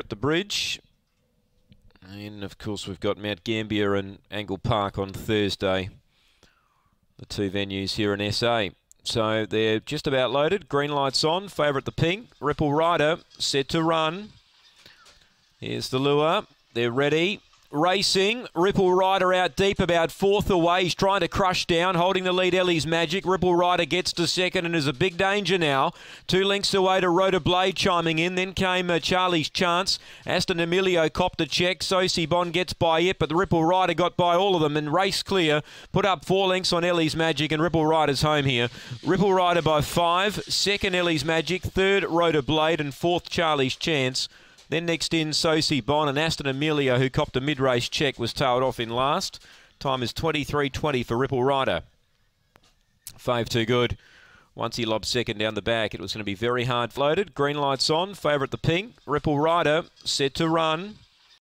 At the bridge. And of course, we've got Mount Gambier and Angle Park on Thursday, the two venues here in SA. So they're just about loaded. Green lights on. Favourite the pink. Ripple Rider set to run. Here's the lure. They're ready. Racing, Ripple Rider out deep, about fourth away. He's trying to crush down, holding the lead. Ellie's Magic. Ripple Rider gets to second and is a big danger now. Two lengths away to Rota Blade chiming in. Then came uh, Charlie's Chance. Aston Emilio copped a check. Sosi Bond gets by it, but the Ripple Rider got by all of them and race clear. Put up four lengths on Ellie's Magic and Ripple Rider's home here. Ripple Rider by five, second Ellie's Magic. Third, Rota Blade. And fourth, Charlie's Chance. Then next in, Sosi Bon and Aston Amelia, who copped a mid-race check, was tailed off in last. Time is 23.20 for Ripple Rider. Five too good. Once he lobbed second down the back, it was going to be very hard floated. Green lights on, favourite the pink. Ripple Rider set to run.